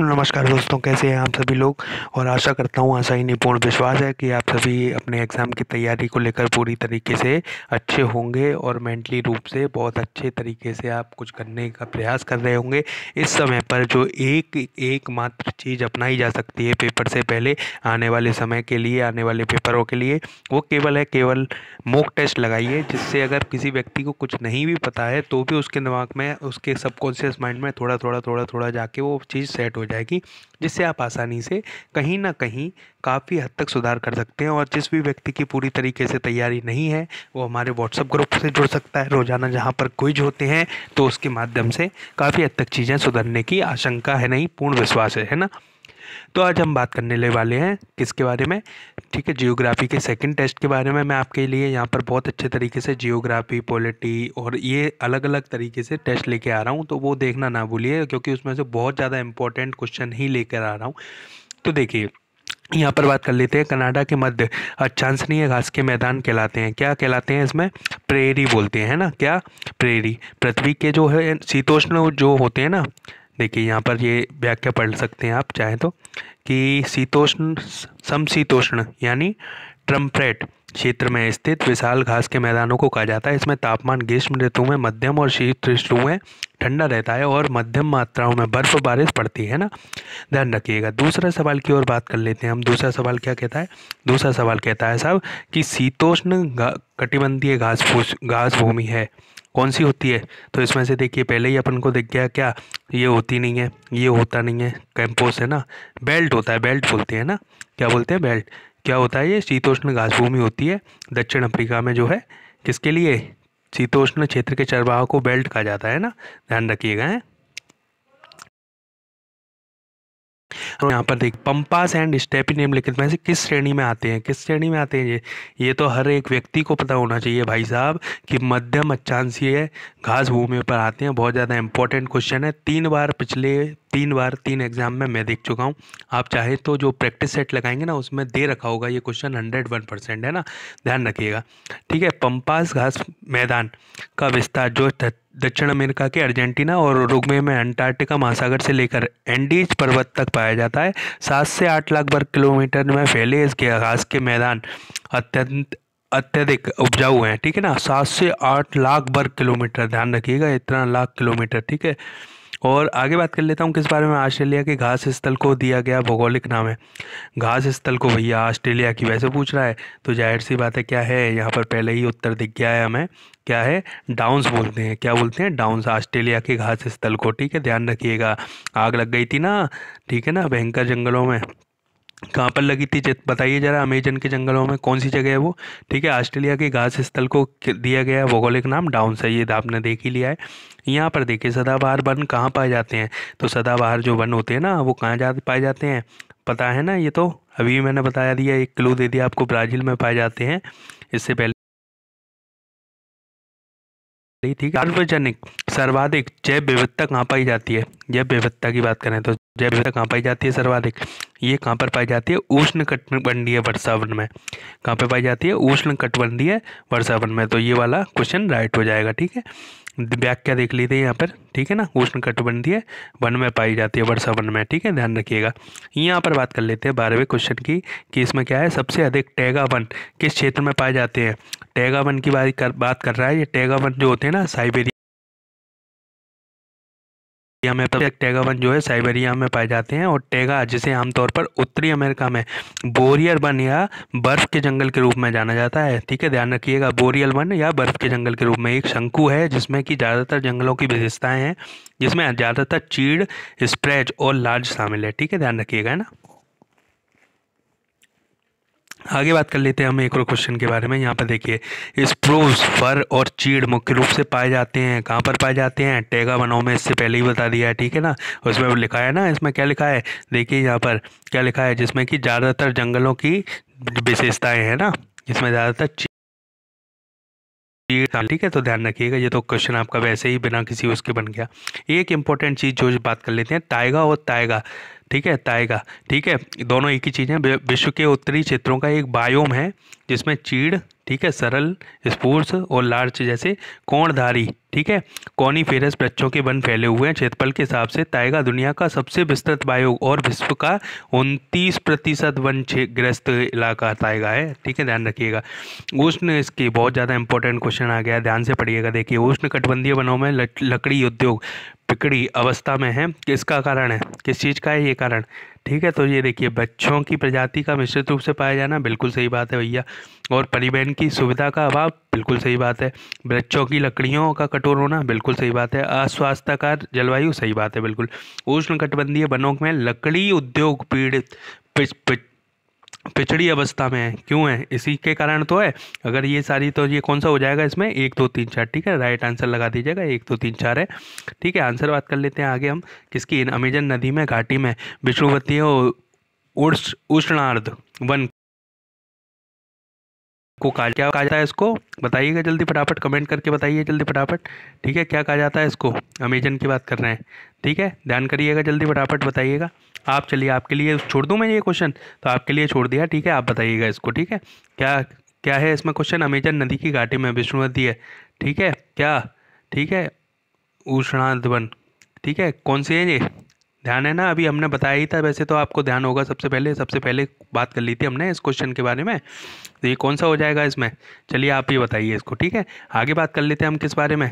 नमस्कार दोस्तों कैसे हैं आप सभी लोग और आशा करता हूँ आशा ही निपूर्ण पूर्ण विश्वास है कि आप सभी अपने एग्ज़ाम की तैयारी को लेकर पूरी तरीके से अच्छे होंगे और मेंटली रूप से बहुत अच्छे तरीके से आप कुछ करने का प्रयास कर रहे होंगे इस समय पर जो एक एक मात्र चीज़ अपनाई जा सकती है पेपर से पहले आने वाले समय के लिए आने वाले पेपरों के लिए वो केवल है केवल मोक टेस्ट लगाइए जिससे अगर किसी व्यक्ति को कुछ नहीं भी पता है तो भी उसके दिमाग में उसके सबकॉन्शियस माइंड में थोड़ा थोड़ा थोड़ा थोड़ा जाके वो चीज़ सेट हो जाएगी जिससे आप आसानी से कहीं ना कहीं काफ़ी हद तक सुधार कर सकते हैं और जिस भी व्यक्ति की पूरी तरीके से तैयारी नहीं है वो हमारे व्हाट्सअप ग्रुप से जुड़ सकता है रोज़ाना जहाँ पर क्विज होते हैं तो उसके माध्यम से काफ़ी हद तक चीज़ें सुधरने की आशंका है नहीं पूर्ण विश्वास है है ना तो आज हम बात करने वाले हैं किसके बारे में ठीक है जियोग्राफी के सेकंड टेस्ट के बारे में मैं आपके लिए यहाँ पर बहुत अच्छे तरीके से जियोग्राफी पॉलिटी और ये अलग अलग तरीके से टेस्ट लेके आ रहा हूँ तो वो देखना ना भूलिए क्योंकि उसमें से बहुत ज़्यादा इंपॉर्टेंट क्वेश्चन ही लेकर आ रहा हूँ तो देखिए यहाँ पर बात कर लेते हैं कनाडा के मध्य अच्छांसनीय घास के मैदान कहलाते हैं क्या कहलाते हैं इसमें प्रेरी बोलते हैं ना क्या प्रेरी पृथ्वी के जो है शीतोष्ण जो होते हैं ना देखिए यहाँ पर ये व्याख्या पढ़ सकते हैं आप चाहें तो कि शीतोष्ण समशीतोष्ण यानी ट्रम्प्रेट क्षेत्र में स्थित विशाल घास के मैदानों को कहा जाता है इसमें तापमान ग्रीष्म ऋतु में मध्यम और शीत ऋतु में ठंडा रहता है और मध्यम मात्राओं में बर्फ़ बारिश पड़ती है ना ध्यान रखिएगा दूसरा सवाल की ओर बात कर लेते हैं हम दूसरा सवाल क्या कहता है दूसरा सवाल कहता है साहब कि शीतोष्ण कटिबंधीय घास घास भूमि है कौन सी होती है तो इसमें से देखिए पहले ही अपन को देख गया क्या ये होती नहीं है ये होता नहीं है कैंपोस है ना बेल्ट होता है बेल्ट बोलते हैं ना क्या बोलते हैं बेल्ट क्या होता है ये शीतोष्ण घासभूमि होती है दक्षिण अफ्रीका में जो है किसके लिए शीतोष्ण क्षेत्र के चरवाहों को बेल्ट कहा जाता है ना ध्यान रखिएगा है तो यहाँ पर देख पंपास एंड स्टेपी निम्नलिखित में से किस श्रेणी में आते हैं किस श्रेणी में आते हैं ये ये तो हर एक व्यक्ति को पता होना चाहिए भाई साहब कि मध्यम अक्षांशीय घास भूमि पर आते हैं बहुत ज़्यादा इंपॉर्टेंट क्वेश्चन है तीन बार पिछले तीन बार तीन एग्जाम में मैं देख चुका हूँ आप चाहे तो जो प्रैक्टिस सेट लगाएंगे ना उसमें दे रखा होगा ये क्वेश्चन हंड्रेड वन परसेंट है ना ध्यान रखिएगा ठीक है पंपास घास मैदान का विस्तार जो दक्षिण अमेरिका के अर्जेंटीना और रुग्मे में अंटार्कटिका महासागर से लेकर एंडीज पर्वत तक पाया जाता है सात से आठ लाख वर्ग किलोमीटर में फैले इसके आकाश के मैदान अत्यंत अत्यधिक उपजाऊ हैं ठीक है ना सात से आठ लाख वर्ग किलोमीटर ध्यान रखिएगा इतना लाख किलोमीटर ठीक है और आगे बात कर लेता हूँ किस बारे में ऑस्ट्रेलिया के घास स्थल को दिया गया भौगोलिक नाम है घास स्थल को भैया ऑस्ट्रेलिया की वैसे पूछ रहा है तो जाहिर सी बात है क्या है यहाँ पर पहले ही उत्तर दिख गया है हमें क्या है डाउन्स बोलते हैं क्या बोलते हैं डाउन्स ऑस्ट्रेलिया के घास स्थल को ठीक है ध्यान रखिएगा आग लग गई थी ना ठीक है ना भयंकर जंगलों में कहाँ पर लगी थी बताइए ज़रा अमेजन के जंगलों में कौन सी जगह है वो ठीक है ऑस्ट्रेलिया के घास स्थल को दिया गया भौगोलिक नाम डाउन सैद आपने देख ही लिया है यहाँ पर देखिए सदाबहार वन कहाँ पाए जाते हैं तो सदाबहार जो वन होते हैं ना वो कहाँ जा पाए जाते हैं पता है ना ये तो अभी मैंने बताया दिया एक क्लू दे दिया आपको ब्राज़ील में पाए जाते हैं इससे पहले नहीं थी सार्वजनिक सर्वाधिक जैव विविधता कहाँ पाई जाती है जैव विविधता की बात करें तो जैव विविधता कहाँ पाई जाती है सर्वाधिक ये कहाँ पर पाई जाती है उष्ण कटबंधीय वर्षावन में कहाँ पर पाई जाती है उष्ण कटबंधीय वर्षावन में तो ये वाला क्वेश्चन राइट हो जाएगा ठीक है व्याख्या देख ली थी यहाँ पर ठीक है ना उष्ण कटबंधीय वन में पाई जाती है वर्षा वन में ठीक है ध्यान रखिएगा यहाँ पर बात कर लेते हैं बारहवें क्वेश्चन की कि इसमें क्या है सबसे अधिक टैगा वन किस क्षेत्र में पाए जाते हैं टैगा वन की बात कर बात कर रहा है ये टैगा वन जो होते हैं ना साइबेरिया या में टेगा वन जो है साइबेरिया में पाए जाते हैं और टेगा जिसे आमतौर पर उत्तरी अमेरिका में बोरियर वन या बर्फ़ के जंगल के रूप में जाना जाता है ठीक है ध्यान रखिएगा बोरियल वन या बर्फ़ के जंगल के रूप में एक शंकु है जिसमें कि ज़्यादातर जंगलों की विशेषताएँ हैं जिसमें ज़्यादातर चीड़ स्प्रेज और लार्ज शामिल है ठीक है ध्यान रखिएगा है ना आगे बात कर लेते हैं हम एक और क्वेश्चन के बारे में यहाँ पर देखिए स्प्रूस फर और चीड़ मुख्य रूप से पाए जाते हैं कहाँ पर पाए जाते हैं टेगा वनों में इससे पहले ही बता दिया है ठीक है ना उसमें लिखा है ना इसमें क्या लिखा है देखिए यहाँ पर क्या लिखा है जिसमें कि ज़्यादातर जंगलों की विशेषताएँ हैं ना जिसमें ज़्यादातर ठीक है तो ध्यान रखिएगा ये तो क्वेश्चन आपका वैसे ही बिना किसी उसके बन गया एक इंपॉर्टेंट चीज़ जो बात कर लेते हैं ताइगा और ताइगा ठीक है ताइगा ठीक है दोनों एक ही चीज़ विश्व के उत्तरी क्षेत्रों का एक बायोम है जिसमें चीड़ ठीक है सरल स्पोर्स और लार्च जैसे कोणधारी ठीक है कॉनीफेरस वृक्षों के वन फैले हुए हैं क्षेत्रफल के हिसाब से ताइगा दुनिया का सबसे विस्तृत बायोग और विश्व का उनतीस प्रतिशत वन ग्रस्त इलाका ताइगा है ठीक है ध्यान रखिएगा उष्ण इसके बहुत ज़्यादा इंपॉर्टेंट क्वेश्चन आ गया ध्यान से पढ़िएगा देखिए उष्ण कटबंधीय वनों में लकड़ी उद्योग पिकड़ी अवस्था में है किसका कारण है किस चीज़ का है ये कारण ठीक है तो ये देखिए बच्चों की प्रजाति का मिश्रित रूप से पाया जाना बिल्कुल सही बात है भैया और परिवहन की सुविधा का अभाव बिल्कुल सही बात है वृक्षों की लकड़ियों का कठोर होना बिल्कुल सही बात है अस्वास्थ्यकार जलवायु सही बात है बिल्कुल उष्ण कटबंधीय वनों में लकड़ी उद्योग पीड़ित पिछड़ी अवस्था में है क्यों है इसी के कारण तो है अगर ये सारी तो ये कौन सा हो जाएगा इसमें एक दो तीन चार ठीक है राइट आंसर लगा दीजिएगा एक दो तीन चार है ठीक है आंसर बात कर लेते हैं आगे हम किसकी अमेजन नदी में घाटी में विष्णुवती है उष्णार्ध वन को कहा क्या कहा जाता है इसको बताइएगा जल्दी फटाफट कमेंट करके बताइए जल्दी फटाफट ठीक है क्या कहा जाता है इसको अमेजन की बात कर रहे हैं ठीक है ध्यान करिएगा जल्दी फटाफट बताइएगा आप चलिए आपके लिए छोड़ दूँ मैं ये क्वेश्चन तो आपके लिए छोड़ दिया ठीक है आप बताइएगा इसको ठीक है क्या क्या है इसमें क्वेश्चन अमेजन नदी की घाटी में नदी है ठीक है क्या ठीक है उष्णाधवन ठीक है कौन सी है ये ध्यान है ना अभी हमने बताया ही था वैसे तो आपको ध्यान होगा सबसे पहले सबसे पहले बात कर ली थी हमने इस क्वेश्चन के बारे में तो ये कौन सा हो जाएगा इसमें चलिए आप ही बताइए इसको ठीक है आगे बात कर लेते हैं हम किस बारे में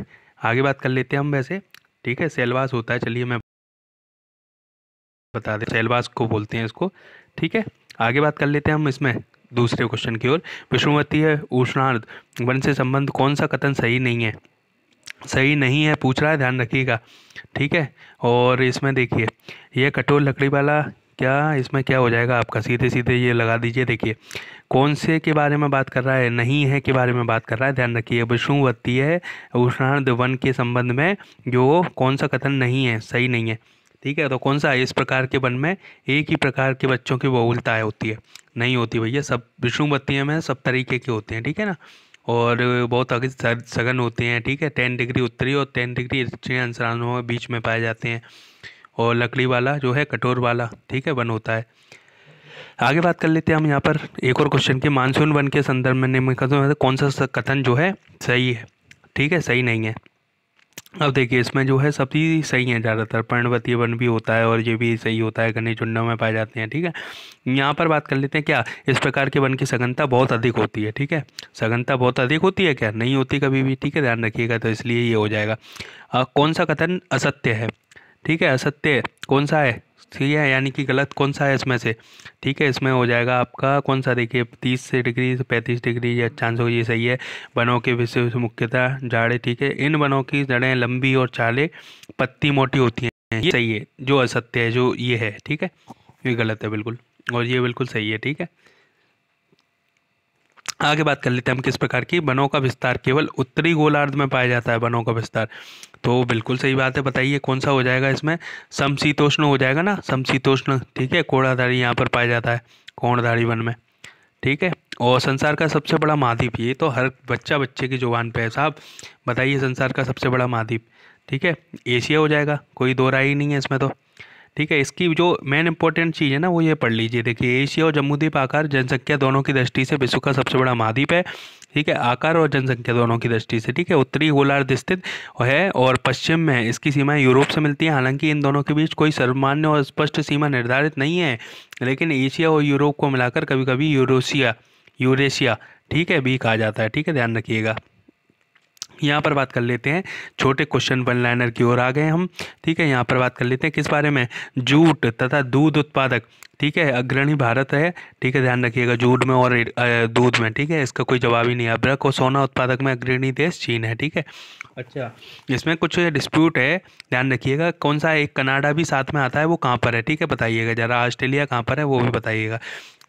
आगे बात कर लेते हैं हम वैसे ठीक है सेलवास होता है चलिए मैं बता दें सेलवास को बोलते हैं इसको ठीक है आगे बात कर लेते हैं हम इसमें दूसरे क्वेश्चन की ओर विष्णुवती है उष्णार्ध वन से संबंध कौन सा कथन सही नहीं है सही नहीं है पूछ रहा है ध्यान रखिएगा ठीक है और इसमें देखिए यह कठोर लकड़ी वाला क्या इसमें क्या हो जाएगा आपका सीधे सीधे ये लगा दीजिए देखिए कौन से के बारे में बात कर रहा है नहीं है के बारे में बात कर रहा है ध्यान रखिए विष्णुवती है उष्णार्ध वन के संबंध में जो कौन सा कथन नहीं है सही नहीं है ठीक है तो कौन सा इस प्रकार के वन में एक ही प्रकार के बच्चों की बहुलताएँ होती है नहीं होती भैया सब विष्णुवती में सब तरीके के होते हैं ठीक है ना और बहुत आगे सघन होते हैं ठीक है टेन डिग्री उत्तरी और टेन डिग्री दक्षिणी अंशरानों में बीच में पाए जाते हैं और लकड़ी वाला जो है कठोर वाला ठीक है वन होता है आगे बात कर लेते हैं हम यहाँ पर एक और क्वेश्चन की मानसून वन के संदर्भ में कौन सा कथन जो है सही है ठीक है सही नहीं है अब देखिए इसमें जो है सभी सही है ज़्यादातर पर्णवतीय वन भी होता है और ये भी सही होता है गणेश झुंडों में पाए जाते हैं ठीक है यहाँ पर बात कर लेते हैं क्या इस प्रकार के वन की सघनता बहुत अधिक होती है ठीक है सघनता बहुत अधिक होती है क्या नहीं होती कभी भी ठीक है ध्यान रखिएगा तो इसलिए ये हो जाएगा आ, कौन सा कथन असत्य है ठीक है असत्य कौन सा है ठीक है यानी कि गलत कौन सा है इसमें से ठीक है इसमें हो जाएगा आपका कौन सा देखिए तीस से डिग्री पैंतीस डिग्री या चांस हो ये सही है वनों के विशेष मुख्यतः जाड़े ठीक है इन वनों की जड़ें लंबी और चाले पत्ती मोटी होती हैं ये सही है जो असत्य है जो ये है ठीक है ये गलत है बिल्कुल और ये बिल्कुल सही है ठीक है आगे बात कर लेते हैं हम किस प्रकार की वनों का विस्तार केवल उत्तरी गोलार्ध में पाया जाता है वनों का विस्तार तो बिल्कुल सही बात है बताइए कौन सा हो जाएगा इसमें समशीतोष्ण हो जाएगा ना समशीतोष्ण ठीक है कोड़ाधारी यहाँ पर पाया जाता है कोणधारी वन में ठीक है और संसार का सबसे बड़ा महाद्वीप ये तो हर बच्चा बच्चे की जुबान पे है साहब बताइए संसार का सबसे बड़ा महाद्वीप ठीक है एशिया हो जाएगा कोई दो राय ही नहीं है इसमें तो ठीक है इसकी जो मेन इंपॉर्टेंट चीज़ है ना वो ये पढ़ लीजिए देखिए एशिया और द्वीप आकार जनसंख्या दोनों की दृष्टि से विश्व का सबसे बड़ा महाद्वीप है ठीक है आकार और जनसंख्या दोनों की दृष्टि से ठीक है उत्तरी गोलार्ध स्थित है और पश्चिम में है इसकी सीमा यूरोप से मिलती हैं हालांकि इन दोनों के बीच कोई सर्वमान्य और स्पष्ट सीमा निर्धारित नहीं है लेकिन एशिया और यूरोप को मिलाकर कभी कभी यूरोसिया यूरेशिया ठीक है भी कहा जाता है ठीक है ध्यान रखिएगा यहाँ पर बात कर लेते हैं छोटे क्वेश्चन वन लाइनर की ओर आ गए हम ठीक है यहाँ पर बात कर लेते हैं किस बारे में जूट तथा दूध उत्पादक ठीक है अग्रणी भारत है ठीक है ध्यान रखिएगा जूट में और दूध में ठीक है इसका कोई जवाब ही नहीं है अब्रक और सोना उत्पादक में अग्रणी देश चीन है ठीक है अच्छा इसमें कुछ डिस्प्यूट है ध्यान रखिएगा कौन सा एक कनाडा भी साथ में आता है वो कहाँ पर है ठीक है बताइएगा ज़रा ऑस्ट्रेलिया कहाँ पर है वो भी बताइएगा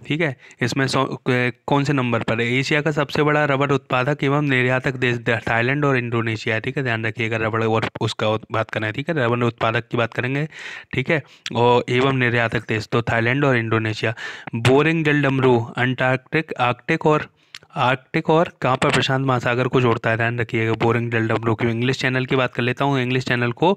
ठीक है इसमें सौ कौन से नंबर पर है एशिया का सबसे बड़ा रबर उत्पादक एवं निर्यातक देश थाईलैंड और इंडोनेशिया ठीक है ध्यान रखिएगा रबड़ और उसका बात करना है ठीक है रबर उत्पादक की बात करेंगे ठीक है और एवं निर्यातक देश तो थाईलैंड और इंडोनेशिया बोरिंग जल डमरू अंटार्कटिक आर्कटिक और आर्कटिक और कहाँ पर प्रशांत महासागर को जोड़ता है ध्यान रखिएगा बोरिंग डेल डब्ल्यू क्यों इंग्लिश चैनल की बात कर लेता हूँ इंग्लिश चैनल को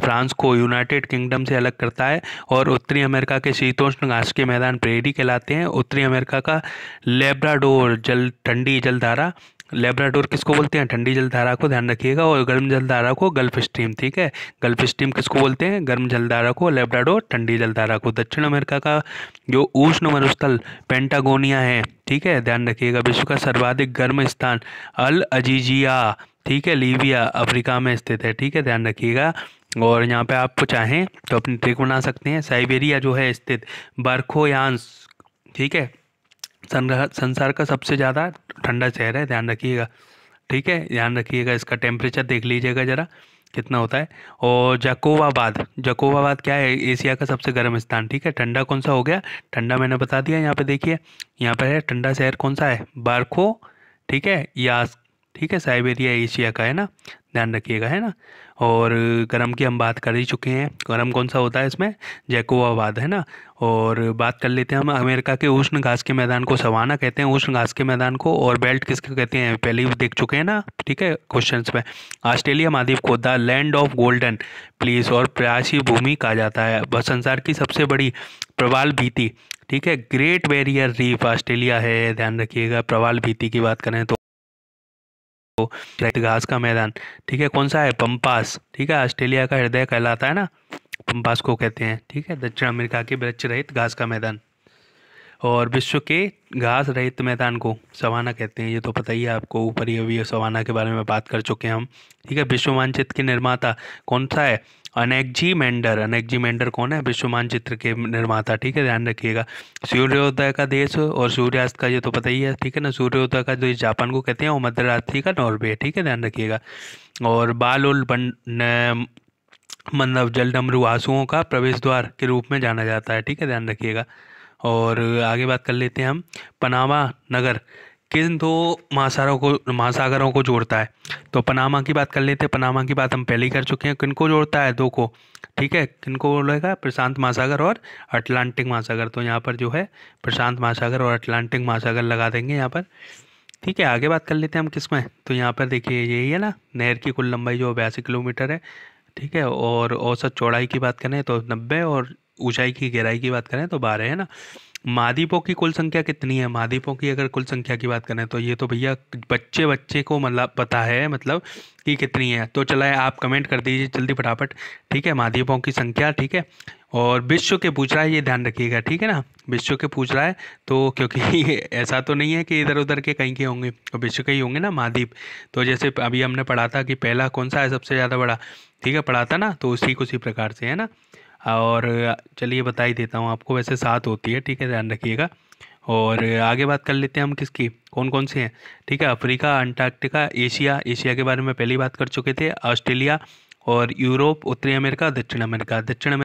फ्रांस को यूनाइटेड किंगडम से अलग करता है और उत्तरी अमेरिका के शीतोष्ण घास के मैदान प्रेरी कहलाते हैं उत्तरी अमेरिका का लेब्राडोर जल ठंडी जलधारा लेबराडोर किसको बोलते हैं ठंडी जलधारा को ध्यान रखिएगा और गर्म जलधारा को गल्फ स्ट्रीम ठीक है गल्फ स्ट्रीम किसको बोलते हैं गर्म जलधारा को लेबराडोर ठंडी जलधारा को दक्षिण अमेरिका का जो उष्ण मरुस्थल पेंटागोनिया है ठीक है ध्यान रखिएगा विश्व का सर्वाधिक गर्म स्थान अल अजीजिया ठीक है लीबिया अफ्रीका में स्थित है ठीक है ध्यान रखिएगा और यहाँ पर आपको चाहें तो अपनी ट्रिक बना सकते हैं साइबेरिया जो है स्थित बर्खोयांस ठीक है संसार का सबसे ज़्यादा ठंडा शहर है ध्यान रखिएगा ठीक है ध्यान रखिएगा इसका टेम्परेचर देख लीजिएगा ज़रा कितना होता है और जकोवाबाद जकोवाबाद क्या है एशिया का सबसे गर्म स्थान ठीक है ठंडा कौन सा हो गया ठंडा मैंने बता दिया यहाँ पे देखिए यहाँ पर है ठंडा शहर कौन सा है बारखो ठीक है यास ठीक है साइबेरिया एशिया का है ना ध्यान रखिएगा है ना और गर्म की हम बात कर ही चुके हैं गर्म कौन सा होता है इसमें जैकोवाद है ना और बात कर लेते हैं हम अमेरिका के उष्ण घास के मैदान को सवाना कहते हैं उष्ण घास के मैदान को और बेल्ट किसके कहते हैं पहले ही देख चुके हैं ना ठीक है क्वेश्चन में ऑस्ट्रेलिया महाद्वीप को the land of golden place और प्रयासी भूमि कहा जाता है संसार की सबसे बड़ी प्रवाल भीति ठीक है ग्रेट बैरियर रीफ ऑस्ट्रेलिया है ध्यान रखिएगा प्रवाल भीति की बात करें तो घास का मैदान ठीक है कौन सा है पंपास ठीक है ऑस्ट्रेलिया का हृदय कहलाता है ना पंपास को कहते हैं ठीक है दक्षिण अमेरिका के रहित घास का मैदान और विश्व के घास रहित मैदान को सवाना कहते हैं ये तो पता ही है आपको ऊपर ही अभी सवाना के बारे में बात कर चुके हैं हम ठीक है विश्व मानचित्र के निर्माता कौन सा है अनेकजी मेंडर अनेकजी मेंडर कौन है विश्व मानचित्र के निर्माता ठीक है ध्यान रखिएगा सूर्योदय का देश और सूर्यास्त का ये तो पता ही है ठीक है ना सूर्योदय का देश जापान को कहते हैं और मध्य रात्रि का नॉर्वे ठीक है ध्यान रखिएगा और बाल उल मतलब जल डमरू आंसुओं का प्रवेश द्वार के रूप में जाना जाता है ठीक है ध्यान रखिएगा और आगे बात कर लेते हैं हम पनामा नगर किन दो महासागरों को महासागरों को जोड़ता है तो पनामा की बात कर लेते हैं पनामा की बात हम पहले ही कर चुके हैं किनको जोड़ता है दो को ठीक है किनको बोलेगा प्रशांत महासागर और अटलांटिक महासागर तो यहाँ पर जो है प्रशांत महासागर और अटलांटिक महासागर लगा देंगे यहाँ पर ठीक है आगे बात कर लेते हैं हम किस में तो यहाँ पर देखिए यही है ना नहर की कुल लंबाई जो बयासी किलोमीटर है ठीक है और औसत चौड़ाई की बात करें तो नब्बे और ऊंचाई की गहराई की बात करें तो बारह है ना महाद्वीपों की कुल संख्या कितनी है महादीपों की अगर कुल संख्या की बात करें तो ये तो भैया बच्चे बच्चे को मतलब पता है मतलब कि कितनी है तो चलाए आप कमेंट कर दीजिए जल्दी फटाफट ठीक है महाद्वीपों की संख्या ठीक है और विश्व के पूछ रहा है ये ध्यान रखिएगा ठीक है ना विश्व के पूछ रहा है तो क्योंकि ऐसा तो नहीं है कि इधर उधर के कहीं के होंगे तो विश्व के ही होंगे ना महाद्वीप तो जैसे अभी हमने पढ़ा था कि पहला कौन सा है सबसे ज़्यादा बड़ा ठीक है पढ़ा था ना तो उसी को उसी प्रकार से है ना और चलिए बता ही देता हूँ आपको वैसे सात होती है ठीक है ध्यान रखिएगा और आगे बात कर लेते हैं हम किसकी कौन कौन से हैं ठीक है अफ्रीका अंटार्कटिका एशिया एशिया के बारे में पहली बात कर चुके थे ऑस्ट्रेलिया और यूरोप उत्तरी अमेरिका दक्षिण अमेरिका दक्षिण